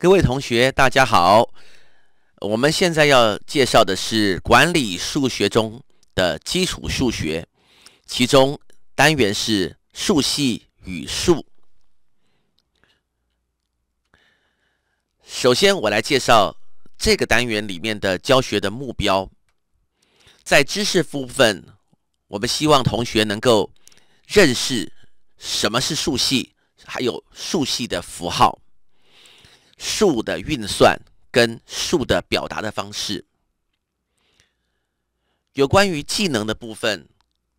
各位同学，大家好！我们现在要介绍的是管理数学中的基础数学，其中单元是数系与数。首先，我来介绍这个单元里面的教学的目标。在知识部分，我们希望同学能够认识什么是数系，还有数系的符号。数的运算跟数的表达的方式，有关于技能的部分，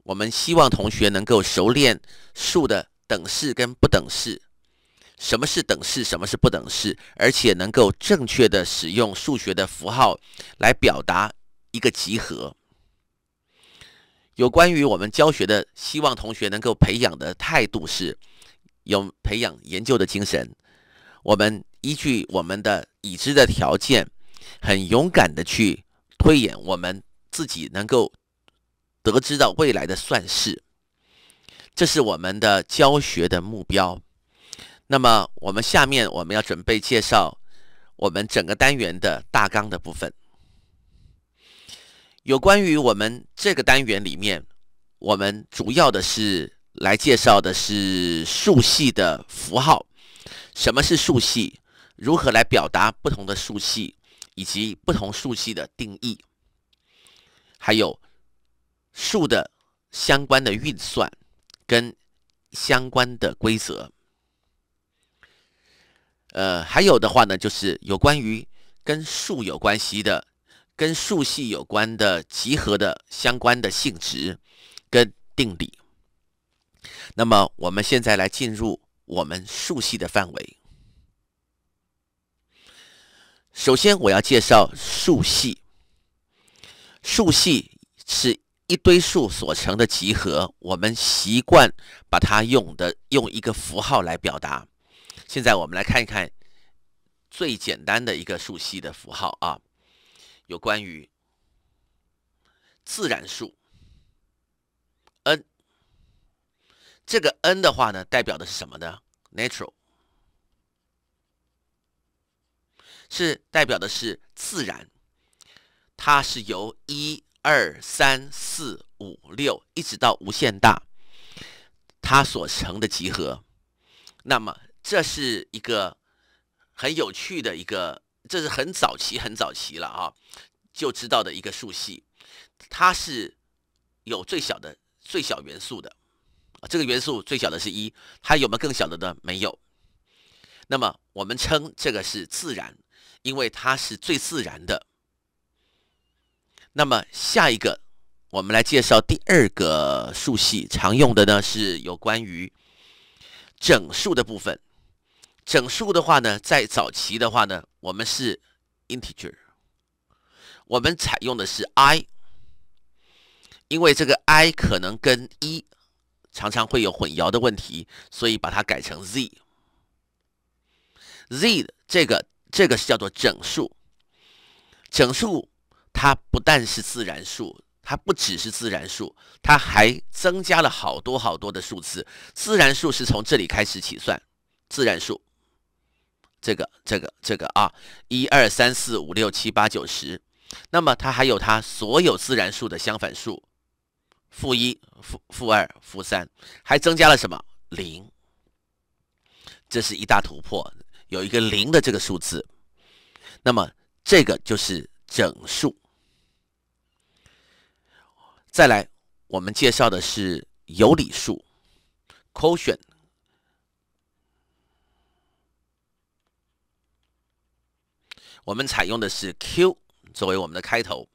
我们希望同学能够熟练数的等式跟不等式，什么是等式，什么是不等式，而且能够正确的使用数学的符号来表达一个集合。有关于我们教学的，希望同学能够培养的态度是有培养研究的精神，我们。依据我们的已知的条件，很勇敢的去推演我们自己能够得知的未来的算式，这是我们的教学的目标。那么，我们下面我们要准备介绍我们整个单元的大纲的部分。有关于我们这个单元里面，我们主要的是来介绍的是数系的符号。什么是数系？如何来表达不同的数系，以及不同数系的定义，还有数的相关的运算跟相关的规则。呃，还有的话呢，就是有关于跟数有关系的、跟数系有关的集合的相关的性质跟定理。那么，我们现在来进入我们数系的范围。首先，我要介绍数系。数系是一堆数所成的集合，我们习惯把它用的用一个符号来表达。现在，我们来看一看最简单的一个数系的符号啊，有关于自然数 n。这个 n 的话呢，代表的是什么呢？Natural。是代表的是自然，它是由一、二、三、四、五、六，一直到无限大，它所成的集合。那么这是一个很有趣的一个，这是很早期、很早期了啊，就知道的一个数系，它是有最小的、最小元素的这个元素最小的是一，它有没有更小的呢？没有。那么我们称这个是自然。因为它是最自然的。那么下一个，我们来介绍第二个数系常用的呢，是有关于整数的部分。整数的话呢，在早期的话呢，我们是 integer，我们采用的是 i，因为这个 i 可能跟一常常会有混淆的问题，所以把它改成 z。z 这个。这个是叫做整数，整数它不但是自然数，它不只是自然数，它还增加了好多好多的数字。自然数是从这里开始起算，自然数，这个、这个、这个啊，一二三四五六七八九十，那么它还有它所有自然数的相反数，负一、负负二、负三，还增加了什么？零，这是一大突破。有一个零的这个数字，那么这个就是整数。再来，我们介绍的是有理数，quotient。我们采用的是 Q 作为我们的开头。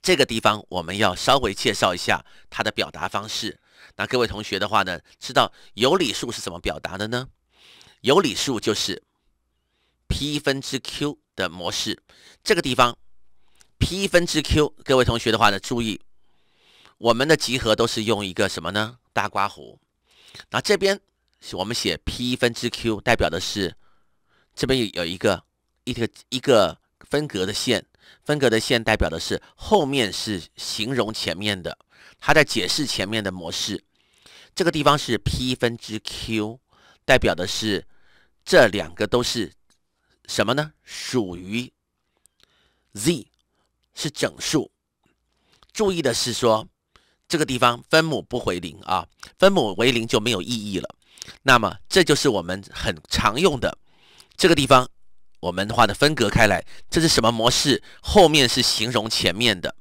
这个地方我们要稍微介绍一下它的表达方式。那各位同学的话呢，知道有理数是怎么表达的呢？有理数就是 p 分之 q 的模式。这个地方 p 分之 q，各位同学的话呢，注意我们的集合都是用一个什么呢？大刮弧。那这边我们写 p 分之 q，代表的是这边有有一个一个一个分隔的线，分隔的线代表的是后面是形容前面的，它在解释前面的模式。这个地方是 p 分之 q。代表的是这两个都是什么呢？属于 Z 是整数。注意的是说这个地方分母不回零啊，分母为零就没有意义了。那么这就是我们很常用的这个地方，我们画的分隔开来，这是什么模式？后面是形容前面的，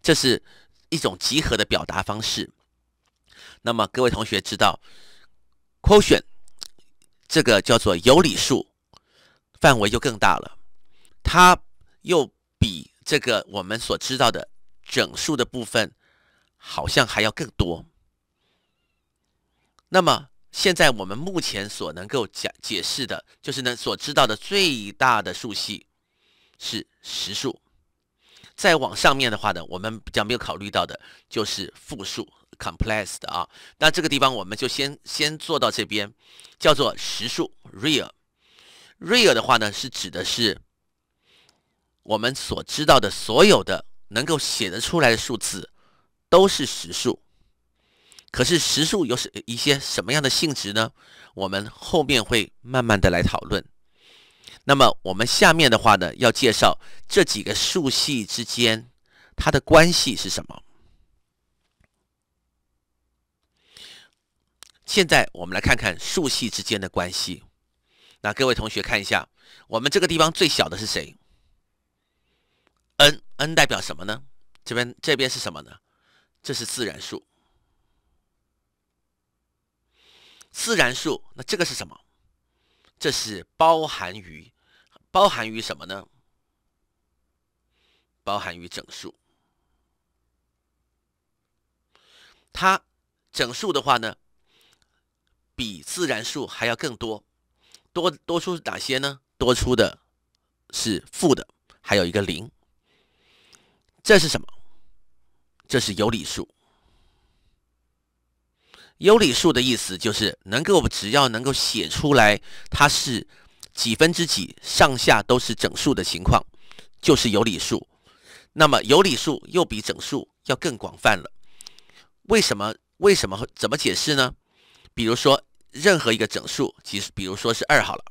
这是一种集合的表达方式。那么各位同学知道，quotient。这个叫做有理数，范围就更大了。它又比这个我们所知道的整数的部分，好像还要更多。那么现在我们目前所能够讲解释的，就是呢所知道的最大的数系是实数。再往上面的话呢，我们比较没有考虑到的就是复数。complex 的啊，那这个地方我们就先先做到这边，叫做实数 real。real 的话呢，是指的是我们所知道的所有的能够写得出来的数字都是实数。可是实数有什一些什么样的性质呢？我们后面会慢慢的来讨论。那么我们下面的话呢，要介绍这几个数系之间它的关系是什么。现在我们来看看数系之间的关系。那各位同学看一下，我们这个地方最小的是谁？n n 代表什么呢？这边这边是什么呢？这是自然数。自然数，那这个是什么？这是包含于，包含于什么呢？包含于整数。它整数的话呢？比自然数还要更多，多多出哪些呢？多出的是负的，还有一个零。这是什么？这是有理数。有理数的意思就是能够，只要能够写出来，它是几分之几，上下都是整数的情况，就是有理数。那么有理数又比整数要更广泛了。为什么？为什么？怎么解释呢？比如说任何一个整数，其实比如说是二好了，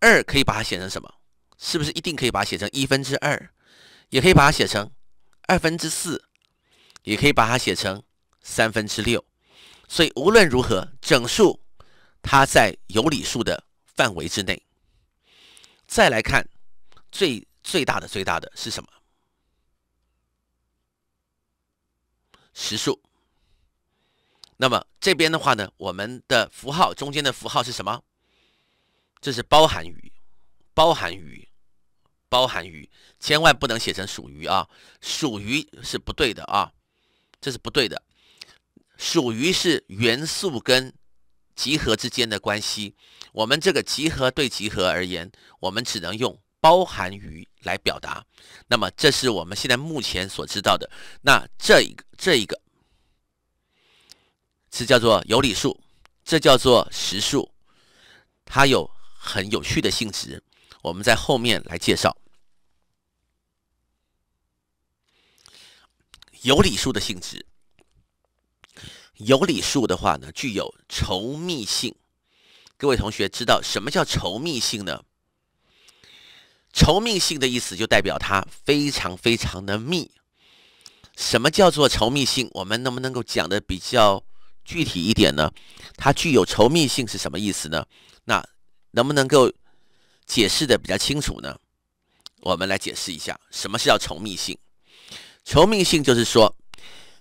二可以把它写成什么？是不是一定可以把它写成一分之二？也可以把它写成二分之四，也可以把它写成三分之六。所以无论如何，整数它在有理数的范围之内。再来看最最大的最大的是什么？实数。那么这边的话呢，我们的符号中间的符号是什么？这是包含于，包含于，包含于，千万不能写成属于啊，属于是不对的啊，这是不对的，属于是元素跟集合之间的关系。我们这个集合对集合而言，我们只能用包含于来表达。那么这是我们现在目前所知道的。那这一个，这一个。是叫做有理数，这叫做实数，它有很有趣的性质，我们在后面来介绍。有理数的性质，有理数的话呢，具有稠密性。各位同学知道什么叫稠密性呢？稠密性的意思就代表它非常非常的密。什么叫做稠密性？我们能不能够讲的比较？具体一点呢？它具有稠密性是什么意思呢？那能不能够解释的比较清楚呢？我们来解释一下什么是叫稠密性。稠密性就是说，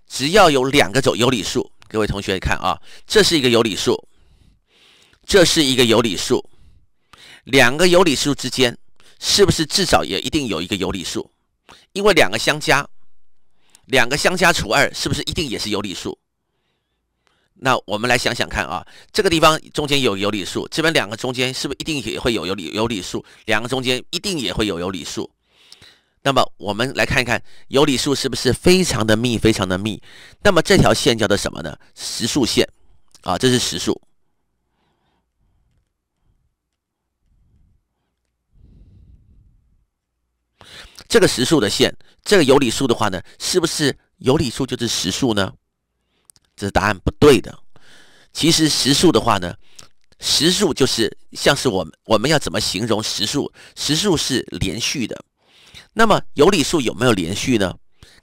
只要有两个有有理数，各位同学看啊，这是一个有理数，这是一个有理数，两个有理数之间是不是至少也一定有一个有理数？因为两个相加，两个相加除二，是不是一定也是有理数？那我们来想想看啊，这个地方中间有有理数，这边两个中间是不是一定也会有有理有理数？两个中间一定也会有有理数。那么我们来看一看，有理数是不是非常的密，非常的密？那么这条线叫做什么呢？实数线啊，这是实数。这个实数的线，这个有理数的话呢，是不是有理数就是实数呢？这答案不对的。其实实数的话呢，实数就是像是我们我们要怎么形容实数？实数是连续的。那么有理数有没有连续呢？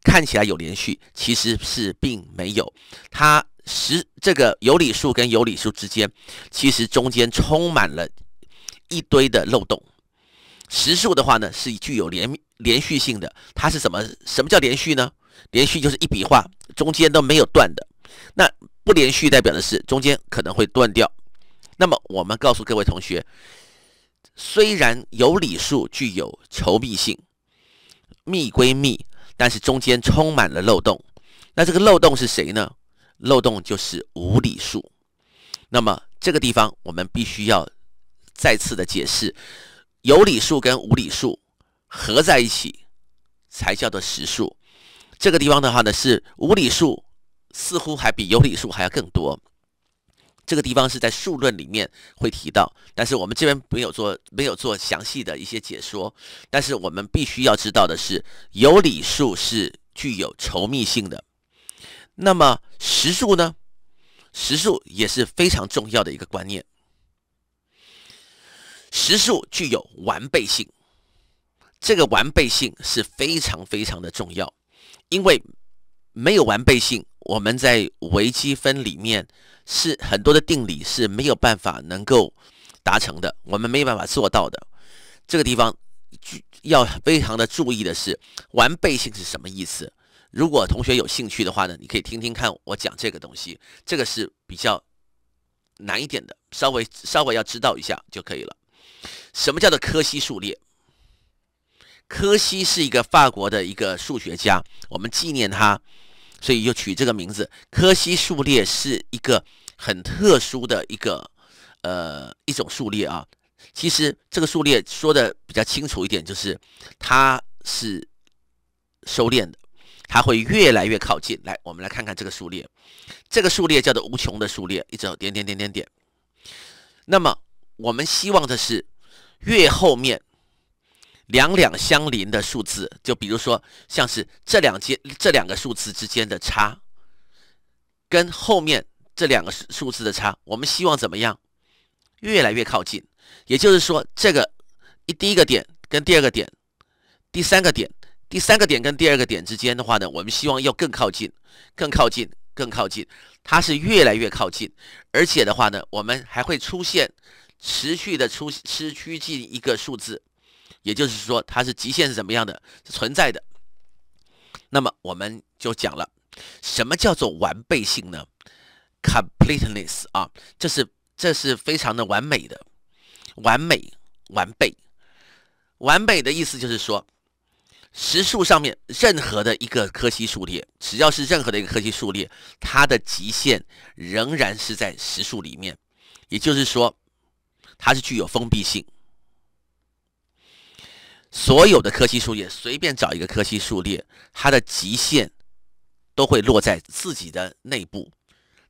看起来有连续，其实是并没有。它实这个有理数跟有理数之间，其实中间充满了一堆的漏洞。实数的话呢，是具有连连续性的。它是怎么什么叫连续呢？连续就是一笔画，中间都没有断的。那不连续代表的是中间可能会断掉。那么我们告诉各位同学，虽然有理数具有稠密性，密归密，但是中间充满了漏洞。那这个漏洞是谁呢？漏洞就是无理数。那么这个地方我们必须要再次的解释，有理数跟无理数合在一起才叫做实数。这个地方的话呢是无理数。似乎还比有理数还要更多。这个地方是在数论里面会提到，但是我们这边没有做，没有做详细的一些解说。但是我们必须要知道的是，有理数是具有稠密性的。那么实数呢？实数也是非常重要的一个观念。实数具有完备性，这个完备性是非常非常的重要，因为没有完备性。我们在微积分里面是很多的定理是没有办法能够达成的，我们没有办法做到的。这个地方要非常的注意的是完备性是什么意思？如果同学有兴趣的话呢，你可以听听看我讲这个东西，这个是比较难一点的，稍微稍微要知道一下就可以了。什么叫做柯西数列？柯西是一个法国的一个数学家，我们纪念他。所以就取这个名字。柯西数列是一个很特殊的一个，呃，一种数列啊。其实这个数列说的比较清楚一点，就是它是收敛的，它会越来越靠近。来，我们来看看这个数列。这个数列叫做无穷的数列，一种点点点点点。那么我们希望的是，越后面。两两相邻的数字，就比如说，像是这两间这两个数字之间的差，跟后面这两个数数字的差，我们希望怎么样？越来越靠近。也就是说，这个一第一个点跟第二个点，第三个点，第三个点跟第二个点之间的话呢，我们希望要更靠近，更靠近，更靠近，它是越来越靠近。而且的话呢，我们还会出现持续的出失趋近一个数字。也就是说，它是极限是怎么样的，是存在的。那么我们就讲了，什么叫做完备性呢？Completeness 啊，这是这是非常的完美的，完美、完备、完美的意思就是说，实数上面任何的一个柯西数列，只要是任何的一个柯西数列，它的极限仍然是在实数里面。也就是说，它是具有封闭性。所有的柯西数列，随便找一个柯西数列，它的极限都会落在自己的内部。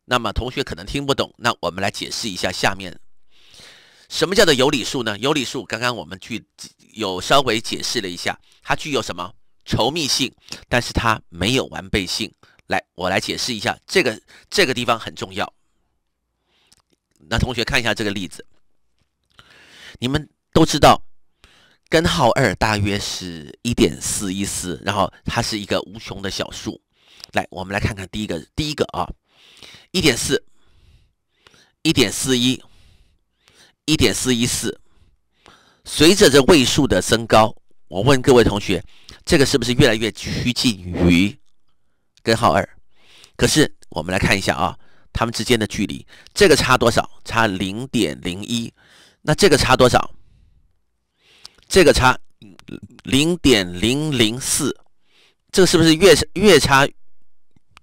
那么，同学可能听不懂，那我们来解释一下。下面，什么叫做有理数呢？有理数，刚刚我们具有稍微解释了一下，它具有什么稠密性，但是它没有完备性。来，我来解释一下这个这个地方很重要。那同学看一下这个例子，你们都知道。根号二大约是一点四一四，然后它是一个无穷的小数。来，我们来看看第一个，第一个啊，一点四，一点四一，一点四一四。随着这位数的增高，我问各位同学，这个是不是越来越趋近于根号二？可是我们来看一下啊，它们之间的距离，这个差多少？差零点零一。那这个差多少？这个差零点零零四，这个是不是越越差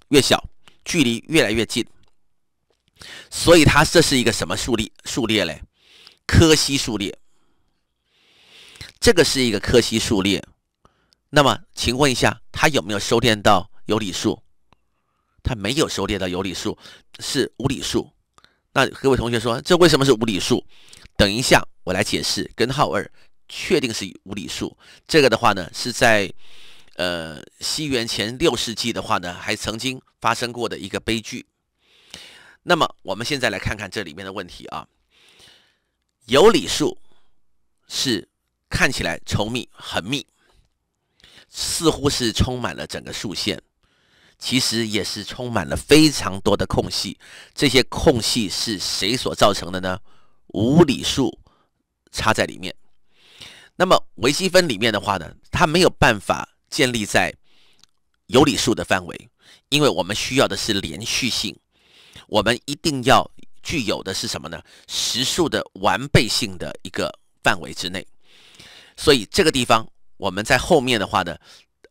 越小，距离越来越近？所以它这是一个什么数列数列嘞？柯西数列。这个是一个柯西数列。那么，请问一下，它有没有收敛到有理数？它没有收敛到有理数，是无理数。那各位同学说，这为什么是无理数？等一下，我来解释根号二。确定是无理数。这个的话呢，是在呃西元前六世纪的话呢，还曾经发生过的一个悲剧。那么我们现在来看看这里面的问题啊。有理数是看起来稠密很密，似乎是充满了整个数线，其实也是充满了非常多的空隙。这些空隙是谁所造成的呢？无理数插在里面。那么微积分里面的话呢，它没有办法建立在有理数的范围，因为我们需要的是连续性，我们一定要具有的是什么呢？实数的完备性的一个范围之内。所以这个地方我们在后面的话呢，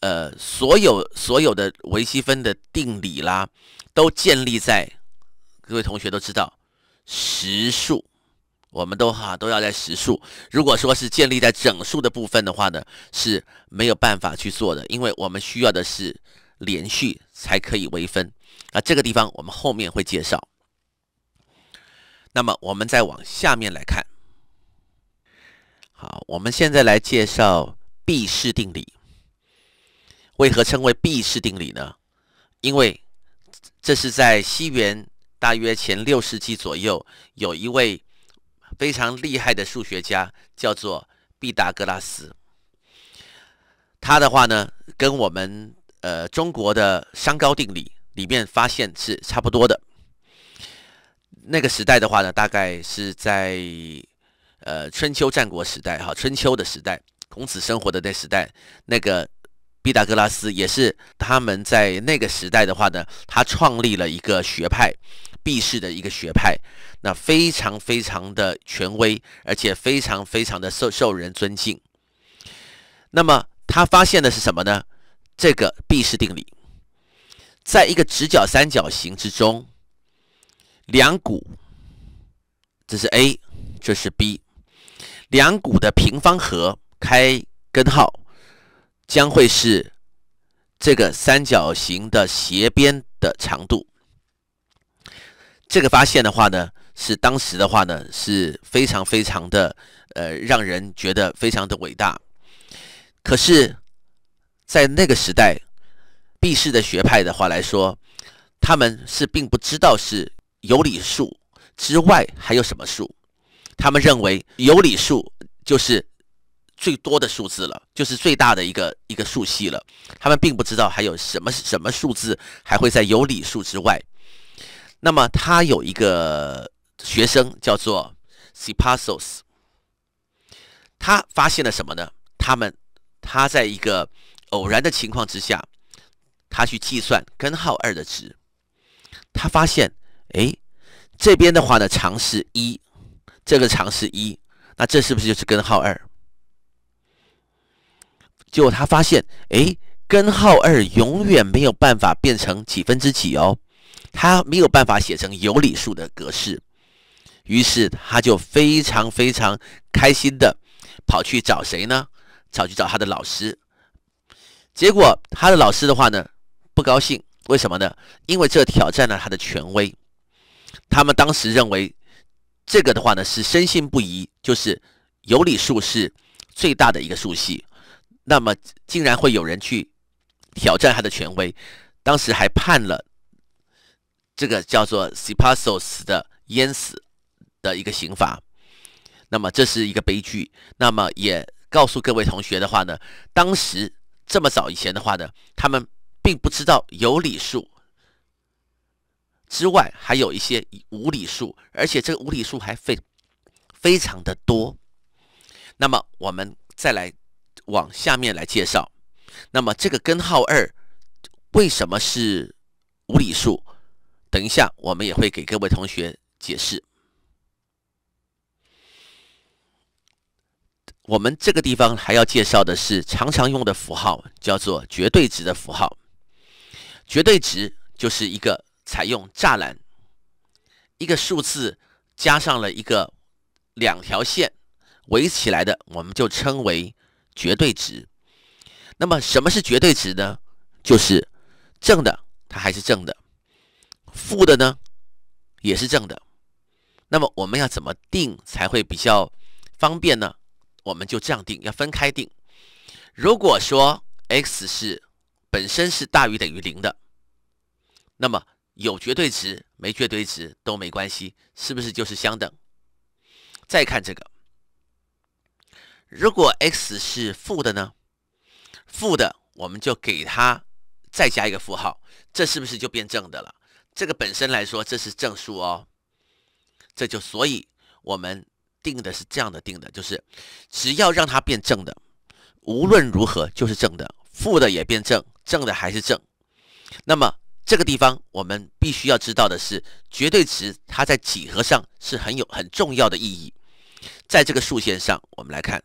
呃，所有所有的微积分的定理啦，都建立在各位同学都知道实数。我们都哈都要在实数。如果说是建立在整数的部分的话呢，是没有办法去做的，因为我们需要的是连续才可以微分。啊，这个地方我们后面会介绍。那么我们再往下面来看。好，我们现在来介绍闭式定理。为何称为闭式定理呢？因为这是在西元大约前六世纪左右有一位。非常厉害的数学家叫做毕达哥拉斯，他的话呢，跟我们呃中国的商高定理里面发现是差不多的。那个时代的话呢，大概是在呃春秋战国时代哈，春秋的时代，孔子生活的那时代，那个毕达哥拉斯也是他们在那个时代的话呢，他创立了一个学派。毕式的一个学派，那非常非常的权威，而且非常非常的受受人尊敬。那么他发现的是什么呢？这个毕式定理，在一个直角三角形之中，两股，这是 a，这是 b，两股的平方和开根号，将会是这个三角形的斜边的长度。这个发现的话呢，是当时的话呢，是非常非常的，呃，让人觉得非常的伟大。可是，在那个时代，毕氏的学派的话来说，他们是并不知道是有理数之外还有什么数。他们认为有理数就是最多的数字了，就是最大的一个一个数系了。他们并不知道还有什么什么数字还会在有理数之外。那么他有一个学生叫做 h i p a s o s 他发现了什么呢？他们，他在一个偶然的情况之下，他去计算根号二的值，他发现，哎，这边的话呢长是一，这个长是一，那这是不是就是根号二？结果他发现，哎，根号二永远没有办法变成几分之几哦。他没有办法写成有理数的格式，于是他就非常非常开心的跑去找谁呢？找去找他的老师。结果他的老师的话呢不高兴，为什么呢？因为这挑战了他的权威。他们当时认为这个的话呢是深信不疑，就是有理数是最大的一个数系。那么竟然会有人去挑战他的权威，当时还判了。这个叫做 c e p a s o s 的淹死的一个刑罚。那么这是一个悲剧。那么也告诉各位同学的话呢，当时这么早以前的话呢，他们并不知道有理数之外还有一些无理数，而且这个无理数还非非常的多。那么我们再来往下面来介绍，那么这个根号二为什么是无理数？等一下，我们也会给各位同学解释。我们这个地方还要介绍的是常常用的符号，叫做绝对值的符号。绝对值就是一个采用栅栏，一个数字加上了一个两条线围起来的，我们就称为绝对值。那么什么是绝对值呢？就是正的，它还是正的。负的呢，也是正的。那么我们要怎么定才会比较方便呢？我们就这样定，要分开定。如果说 x 是本身是大于等于零的，那么有绝对值没绝对值都没关系，是不是就是相等？再看这个，如果 x 是负的呢？负的我们就给它再加一个负号，这是不是就变正的了？这个本身来说，这是正数哦，这就所以我们定的是这样的定的，就是只要让它变正的，无论如何就是正的，负的也变正，正的还是正。那么这个地方我们必须要知道的是，绝对值它在几何上是很有很重要的意义。在这个数线上，我们来看，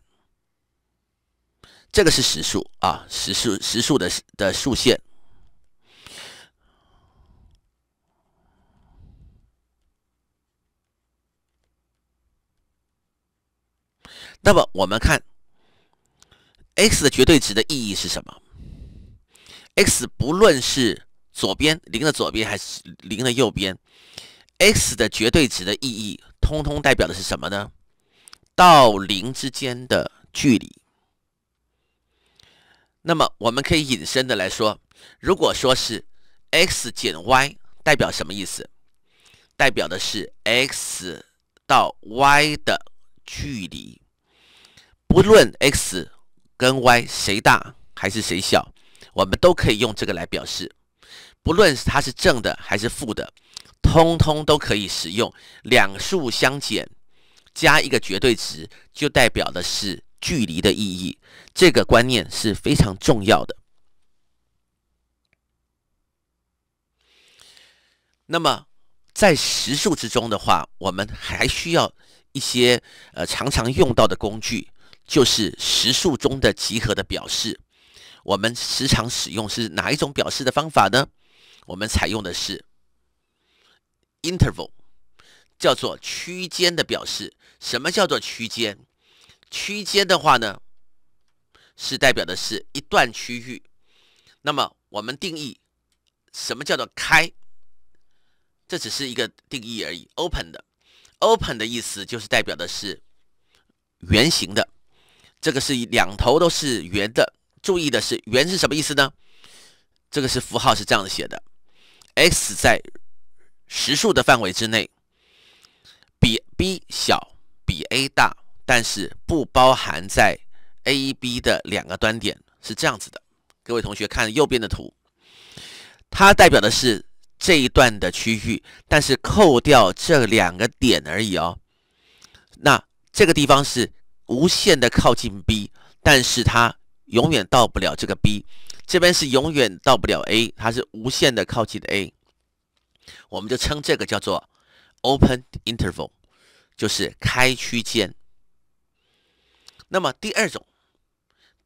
这个是实数啊，实数实数的的数线。那么我们看 x 的绝对值的意义是什么？x 不论是左边零的左边还是零的右边，x 的绝对值的意义通通代表的是什么呢？到零之间的距离。那么我们可以引申的来说，如果说是 x 减 y 代表什么意思？代表的是 x 到 y 的距离。不论 x 跟 y 谁大还是谁小，我们都可以用这个来表示。不论它是正的还是负的，通通都可以使用两数相减加一个绝对值，就代表的是距离的意义。这个观念是非常重要的。那么，在实数之中的话，我们还需要一些呃常常用到的工具。就是实数中的集合的表示，我们时常使用是哪一种表示的方法呢？我们采用的是 interval，叫做区间的表示。什么叫做区间？区间的话呢，是代表的是一段区域。那么我们定义什么叫做开？这只是一个定义而已。open 的，open 的意思就是代表的是圆形的。这个是两头都是圆的，注意的是圆是什么意思呢？这个是符号是这样子写的，x 在实数的范围之内，比 b 小，比 a 大，但是不包含在 a、b 的两个端点，是这样子的。各位同学看右边的图，它代表的是这一段的区域，但是扣掉这两个点而已哦。那这个地方是。无限的靠近 b，但是它永远到不了这个 b，这边是永远到不了 a，它是无限的靠近 a，我们就称这个叫做 open interval，就是开区间。那么第二种，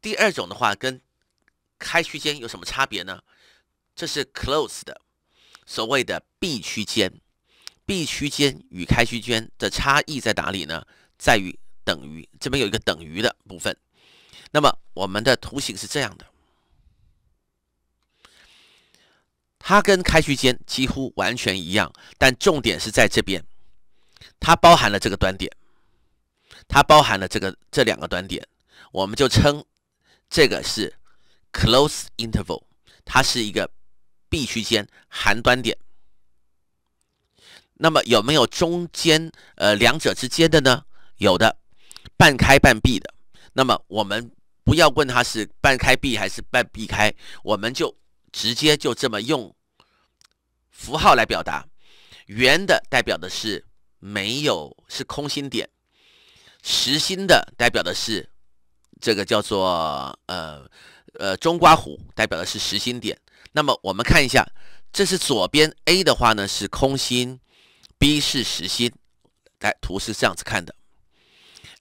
第二种的话跟开区间有什么差别呢？这是 closed，所谓的闭区间。闭区间与开区间的差异在哪里呢？在于等于这边有一个等于的部分，那么我们的图形是这样的，它跟开区间几乎完全一样，但重点是在这边，它包含了这个端点，它包含了这个这两个端点，我们就称这个是 c l o s e interval，它是一个闭区间，含端点。那么有没有中间呃两者之间的呢？有的。半开半闭的，那么我们不要问它是半开闭还是半闭开，我们就直接就这么用符号来表达。圆的代表的是没有，是空心点；实心的代表的是这个叫做呃呃中刮弧，代表的是实心点。那么我们看一下，这是左边 A 的话呢是空心，B 是实心。来，图是这样子看的。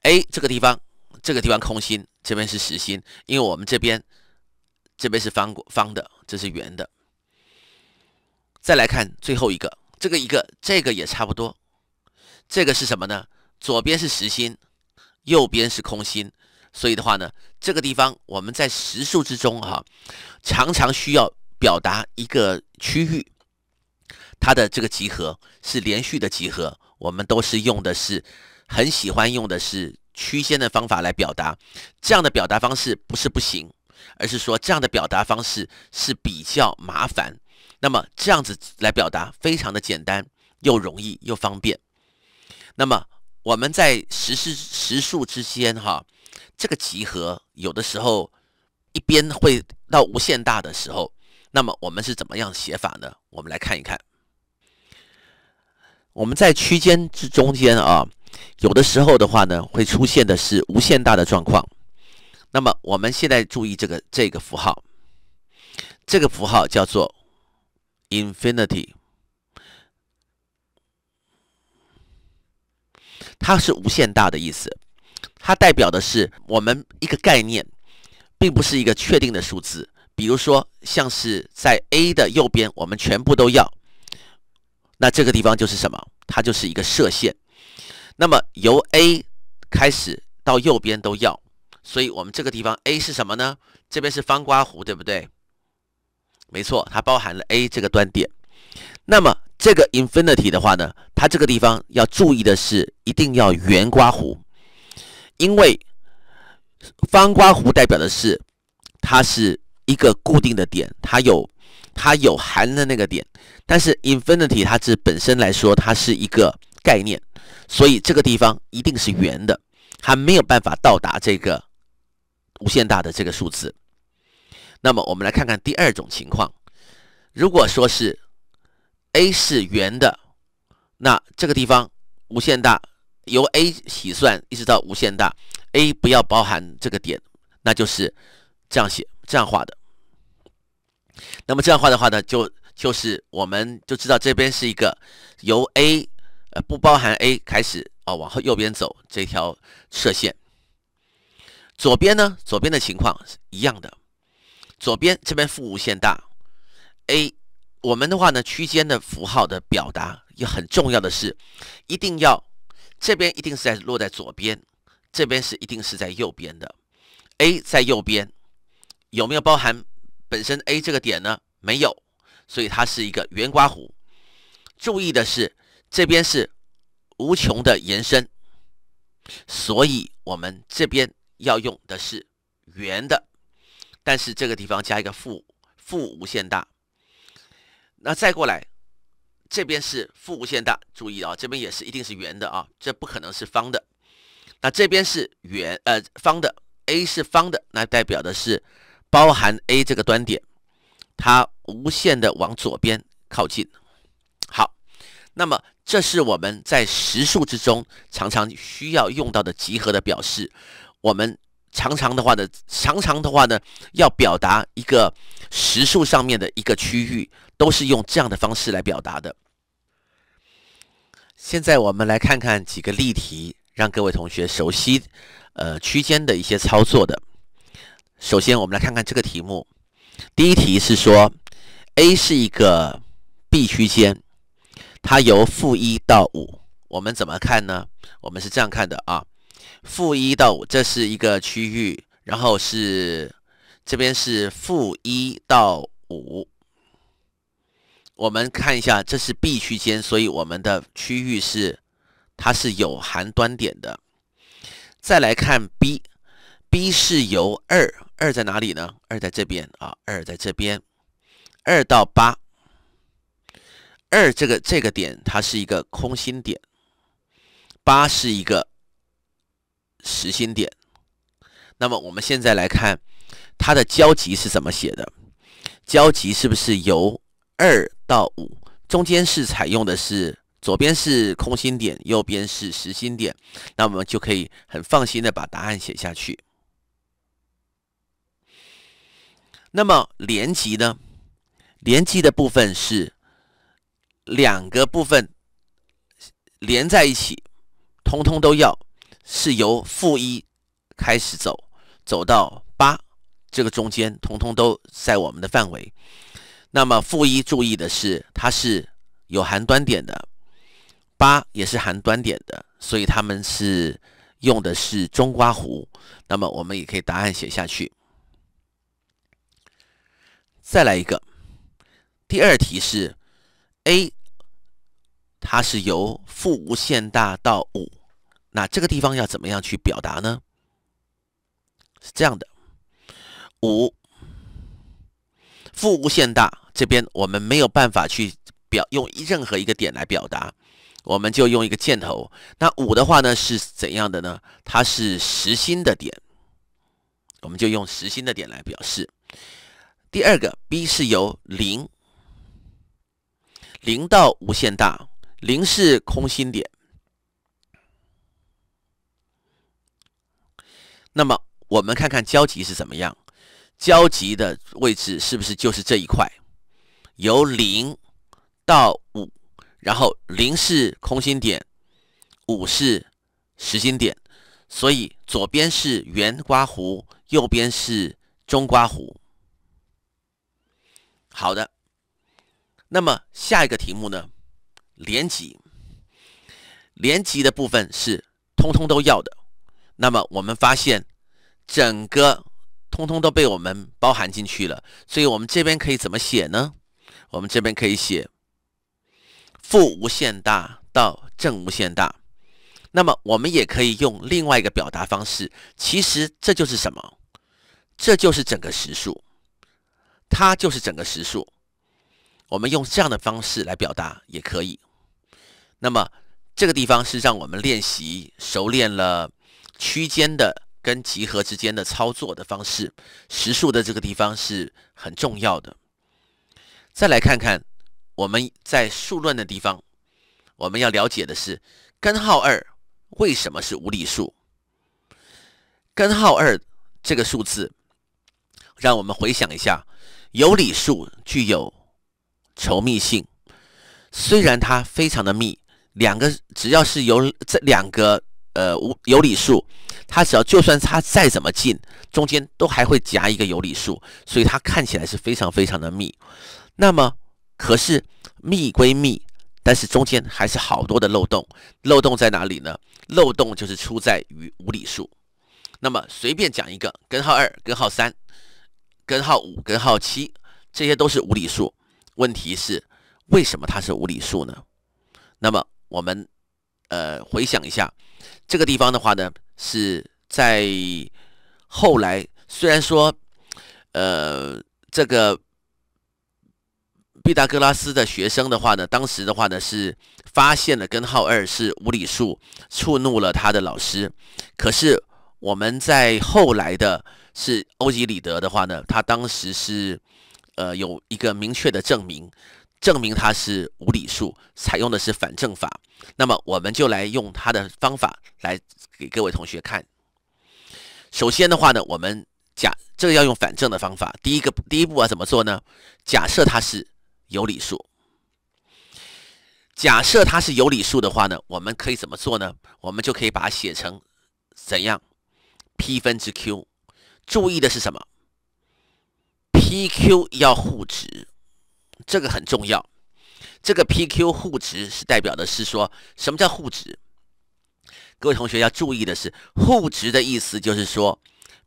A 这个地方，这个地方空心，这边是实心，因为我们这边，这边是方方的，这是圆的。再来看最后一个，这个一个，这个也差不多。这个是什么呢？左边是实心，右边是空心。所以的话呢，这个地方我们在实数之中哈，常常需要表达一个区域，它的这个集合是连续的集合，我们都是用的是。很喜欢用的是区间的方法来表达，这样的表达方式不是不行，而是说这样的表达方式是比较麻烦。那么这样子来表达非常的简单，又容易又方便。那么我们在实实数之间，哈，这个集合有的时候一边会到无限大的时候，那么我们是怎么样写法呢？我们来看一看，我们在区间之中间啊。有的时候的话呢，会出现的是无限大的状况。那么我们现在注意这个这个符号，这个符号叫做 infinity，它是无限大的意思。它代表的是我们一个概念，并不是一个确定的数字。比如说，像是在 a 的右边，我们全部都要。那这个地方就是什么？它就是一个射线。那么由 a 开始到右边都要，所以我们这个地方 a 是什么呢？这边是方刮弧，对不对？没错，它包含了 a 这个端点。那么这个 infinity 的话呢，它这个地方要注意的是，一定要圆刮弧，因为方刮弧代表的是它是一个固定的点，它有它有含的那个点，但是 infinity 它是本身来说，它是一个概念。所以这个地方一定是圆的，还没有办法到达这个无限大的这个数字。那么我们来看看第二种情况，如果说是 a 是圆的，那这个地方无限大，由 a 起算一直到无限大，a 不要包含这个点，那就是这样写、这样画的。那么这样画的话呢，就就是我们就知道这边是一个由 a。呃，不包含 a 开始哦，往后右边走这条射线。左边呢？左边的情况是一样的。左边这边负无限大，a 我们的话呢，区间的符号的表达也很重要的是，一定要这边一定是在落在左边，这边是一定是在右边的。a 在右边，有没有包含本身 a 这个点呢？没有，所以它是一个圆刮弧。注意的是。这边是无穷的延伸，所以我们这边要用的是圆的，但是这个地方加一个负负无限大。那再过来，这边是负无限大，注意啊，这边也是一定是圆的啊，这不可能是方的。那这边是圆呃方的，a 是方的，那代表的是包含 a 这个端点，它无限的往左边靠近。好，那么。这是我们在实数之中常常需要用到的集合的表示。我们常常的话呢，常常的话呢，要表达一个实数上面的一个区域，都是用这样的方式来表达的。现在我们来看看几个例题，让各位同学熟悉呃区间的一些操作的。首先，我们来看看这个题目。第一题是说，A 是一个 B 区间。它由负一到五，我们怎么看呢？我们是这样看的啊，负一到五这是一个区域，然后是这边是负一到五，我们看一下，这是 B 区间，所以我们的区域是它是有含端点的。再来看 B，B 是由二，二在哪里呢？二在这边啊，二在这边，二到八。二这个这个点，它是一个空心点，八是一个实心点。那么我们现在来看它的交集是怎么写的？交集是不是由二到五？中间是采用的是左边是空心点，右边是实心点。那我们就可以很放心的把答案写下去。那么连级呢？连级的部分是。两个部分连在一起，通通都要是由负一开始走，走到八这个中间，通通都在我们的范围。那么负一注意的是，它是有含端点的，八也是含端点的，所以他们是用的是中刮弧。那么我们也可以答案写下去。再来一个，第二题是。a 它是由负无限大到五，那这个地方要怎么样去表达呢？是这样的，五负无限大这边我们没有办法去表用任何一个点来表达，我们就用一个箭头。那五的话呢是怎样的呢？它是实心的点，我们就用实心的点来表示。第二个 b 是由零。零到无限大，零是空心点。那么我们看看交集是怎么样，交集的位置是不是就是这一块？由零到五，然后零是空心点，五是实心点，所以左边是圆刮弧，右边是中刮弧。好的。那么下一个题目呢？连级，连级的部分是通通都要的。那么我们发现，整个通通都被我们包含进去了。所以我们这边可以怎么写呢？我们这边可以写负无限大到正无限大。那么我们也可以用另外一个表达方式，其实这就是什么？这就是整个实数，它就是整个实数。我们用这样的方式来表达也可以。那么这个地方是让我们练习熟练了区间的跟集合之间的操作的方式，实数的这个地方是很重要的。再来看看我们在数论的地方，我们要了解的是根号二为什么是无理数。根号二这个数字，让我们回想一下，有理数具有。稠密性虽然它非常的密，两个只要是有这两个呃无有理数，它只要就算它再怎么近，中间都还会夹一个有理数，所以它看起来是非常非常的密。那么可是密归密，但是中间还是好多的漏洞。漏洞在哪里呢？漏洞就是出在于无理数。那么随便讲一个根号二、根号三、根号五、根号七，这些都是无理数。问题是为什么它是无理数呢？那么我们呃回想一下这个地方的话呢，是在后来虽然说呃这个毕达哥拉斯的学生的话呢，当时的话呢是发现了根号二是无理数，触怒了他的老师。可是我们在后来的是欧几里得的话呢，他当时是。呃，有一个明确的证明，证明它是无理数，采用的是反证法。那么我们就来用它的方法来给各位同学看。首先的话呢，我们假这个要用反证的方法。第一个第一步要怎么做呢？假设它是有理数。假设它是有理数的话呢，我们可以怎么做呢？我们就可以把它写成怎样？p 分之 q。注意的是什么？PQ 要互值，这个很重要。这个 PQ 互值是代表的是说什么叫互值？各位同学要注意的是，互值的意思就是说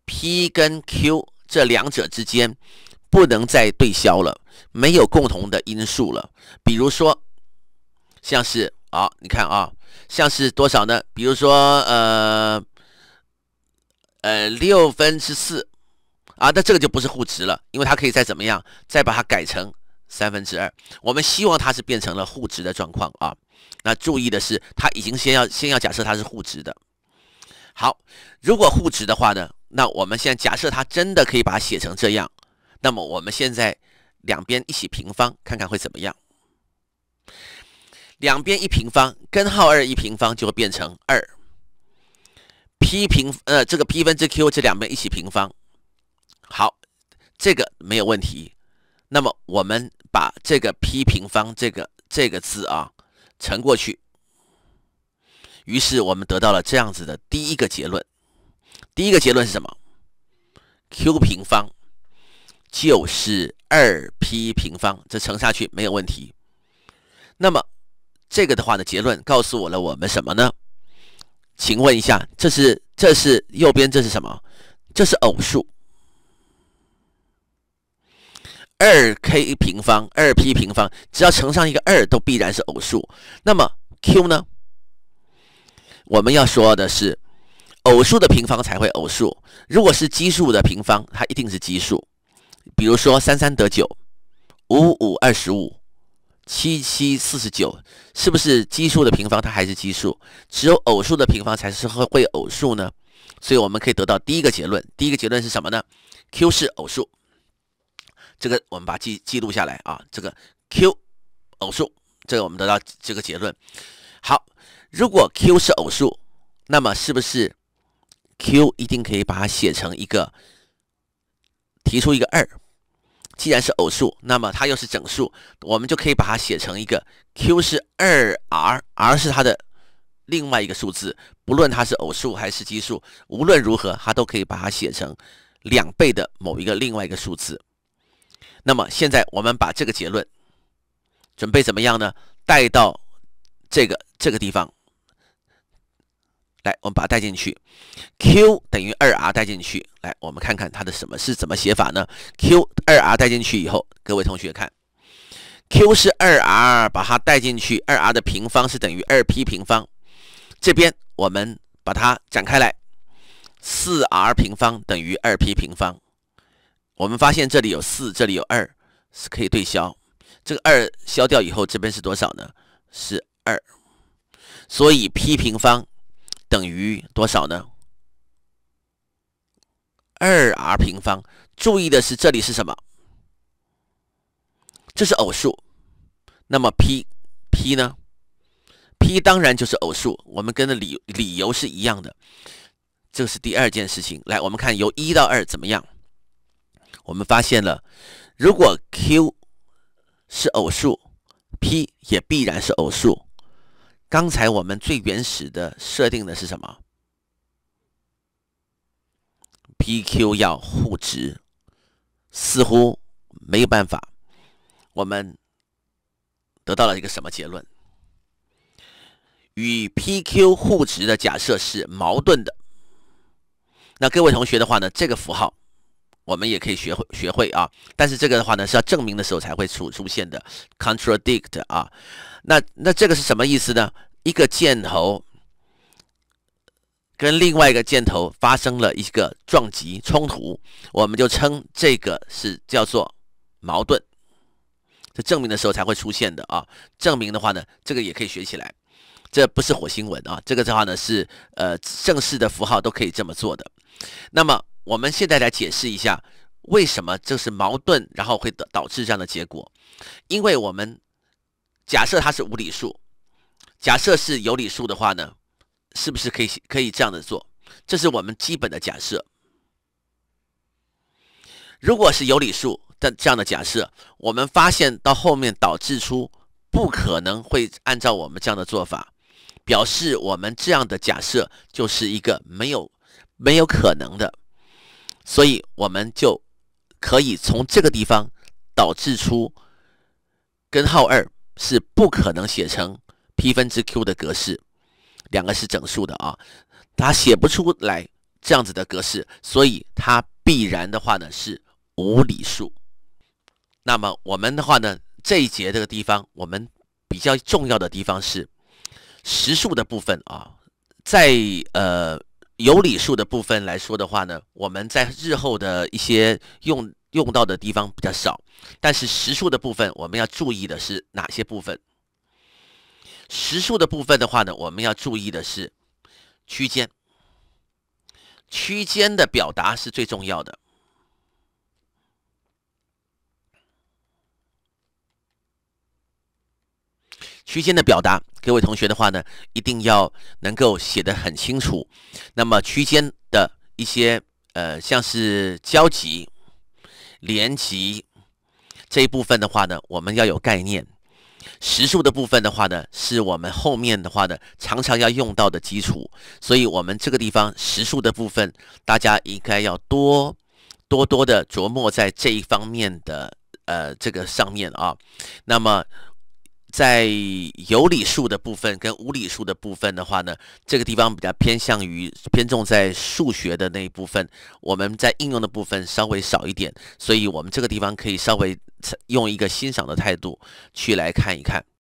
，P 跟 Q 这两者之间不能再对消了，没有共同的因素了。比如说，像是啊，你看啊，像是多少呢？比如说，呃，呃，六分之四。啊，那这个就不是互值了，因为它可以再怎么样，再把它改成三分之二。我们希望它是变成了互值的状况啊。那注意的是，它已经先要先要假设它是互值的。好，如果互值的话呢，那我们现在假设它真的可以把它写成这样，那么我们现在两边一起平方，看看会怎么样。两边一平方，根号二一平方就会变成二。p 平呃，这个 p 分之 q 这两边一起平方。好，这个没有问题。那么我们把这个 p 平方这个这个字啊乘过去，于是我们得到了这样子的第一个结论。第一个结论是什么？q 平方就是二 p 平方，这乘下去没有问题。那么这个的话呢，结论告诉我了我们什么呢？请问一下，这是这是右边这是什么？这是偶数。二 k 平方，二 p 平方，只要乘上一个二，都必然是偶数。那么 q 呢？我们要说的是，偶数的平方才会偶数。如果是奇数的平方，它一定是奇数。比如说三三得九，五五二十五，七七四十九，是不是奇数的平方它还是奇数？只有偶数的平方才是会偶数呢？所以我们可以得到第一个结论。第一个结论是什么呢？q 是偶数。这个我们把记记录下来啊，这个 q 偶数，这个我们得到这个结论。好，如果 q 是偶数，那么是不是 q 一定可以把它写成一个提出一个二？既然是偶数，那么它又是整数，我们就可以把它写成一个 q 是二 r，r 是它的另外一个数字。不论它是偶数还是奇数，无论如何，它都可以把它写成两倍的某一个另外一个数字。那么现在我们把这个结论准备怎么样呢？带到这个这个地方来，我们把它带进去，q 等于二 r 带进去。来，我们看看它的什么是怎么写法呢？q 二 r 带进去以后，各位同学看，q 是二 r，把它带进去，二 r 的平方是等于二 p 平方。这边我们把它展开来，四 r 平方等于二 p 平方。我们发现这里有四，这里有二，是可以对消。这个二消掉以后，这边是多少呢？是二。所以 p 平方等于多少呢？二 r 平方。注意的是，这里是什么？这是偶数。那么 p p 呢？p 当然就是偶数。我们跟的理理由是一样的。这是第二件事情。来，我们看由一到二怎么样。我们发现了，如果 q 是偶数，p 也必然是偶数。刚才我们最原始的设定的是什么？p q 要互质，似乎没有办法。我们得到了一个什么结论？与 p q 互质的假设是矛盾的。那各位同学的话呢，这个符号。我们也可以学会学会啊，但是这个的话呢，是要证明的时候才会出出现的，contradict 啊，那那这个是什么意思呢？一个箭头跟另外一个箭头发生了一个撞击冲突，我们就称这个是叫做矛盾。这证明的时候才会出现的啊，证明的话呢，这个也可以学起来，这不是火星文啊，这个的话呢是呃正式的符号都可以这么做的，那么。我们现在来解释一下，为什么这是矛盾，然后会导导致这样的结果。因为我们假设它是无理数，假设是有理数的话呢，是不是可以可以这样的做？这是我们基本的假设。如果是有理数，但这样的假设，我们发现到后面导致出不可能会按照我们这样的做法，表示我们这样的假设就是一个没有没有可能的。所以，我们就可以从这个地方导致出根号二，是不可能写成 p 分之 q 的格式，两个是整数的啊，它写不出来这样子的格式，所以它必然的话呢是无理数。那么我们的话呢，这一节这个地方，我们比较重要的地方是实数的部分啊，在呃。有理数的部分来说的话呢，我们在日后的一些用用到的地方比较少，但是实数的部分，我们要注意的是哪些部分？实数的部分的话呢，我们要注意的是区间，区间的表达是最重要的。区间的表达，各位同学的话呢，一定要能够写得很清楚。那么区间的一些呃，像是交集、联集这一部分的话呢，我们要有概念。实数的部分的话呢，是我们后面的话呢常常要用到的基础，所以，我们这个地方实数的部分，大家应该要多多多的琢磨在这一方面的呃这个上面啊。那么。在有理数的部分跟无理数的部分的话呢，这个地方比较偏向于偏重在数学的那一部分，我们在应用的部分稍微少一点，所以我们这个地方可以稍微用一个欣赏的态度去来看一看。